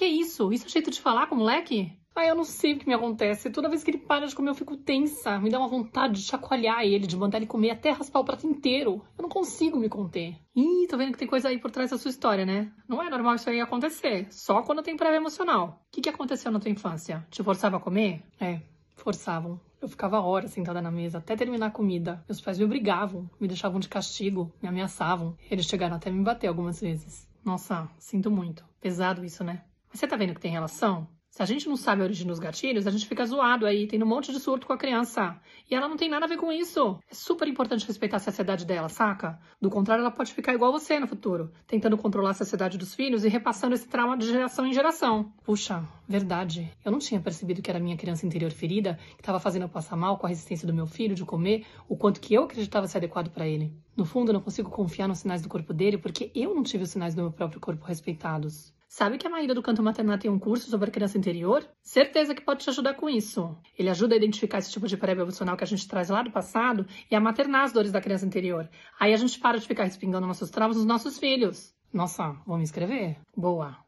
Que é isso? Isso é jeito de falar com o moleque? Ai, eu não sei o que me acontece. Toda vez que ele para de comer, eu fico tensa. Me dá uma vontade de chacoalhar ele, de mandar ele comer até raspar o prato inteiro. Eu não consigo me conter. Ih, tô vendo que tem coisa aí por trás da sua história, né? Não é normal isso aí acontecer. Só quando tem prévia emocional. O que, que aconteceu na tua infância? Te forçava a comer? É, forçavam. Eu ficava horas sentada na mesa até terminar a comida. Meus pais me obrigavam, me deixavam de castigo, me ameaçavam. Eles chegaram até me bater algumas vezes. Nossa, sinto muito. Pesado isso, né? Mas você tá vendo que tem relação? Se a gente não sabe a origem dos gatilhos, a gente fica zoado aí, tendo um monte de surto com a criança. E ela não tem nada a ver com isso. É super importante respeitar a sociedade dela, saca? Do contrário, ela pode ficar igual você no futuro, tentando controlar a sociedade dos filhos e repassando esse trauma de geração em geração. Puxa, verdade. Eu não tinha percebido que era minha criança interior ferida que estava fazendo eu passar mal com a resistência do meu filho de comer, o quanto que eu acreditava ser adequado para ele. No fundo, eu não consigo confiar nos sinais do corpo dele porque eu não tive os sinais do meu próprio corpo respeitados. Sabe que a Maíra do Canto Maternar tem um curso sobre criança interior? Certeza que pode te ajudar com isso. Ele ajuda a identificar esse tipo de pré emocional que a gente traz lá do passado e a maternar as dores da criança interior. Aí a gente para de ficar respingando nossos traumas nos nossos filhos. Nossa, vou me inscrever? Boa!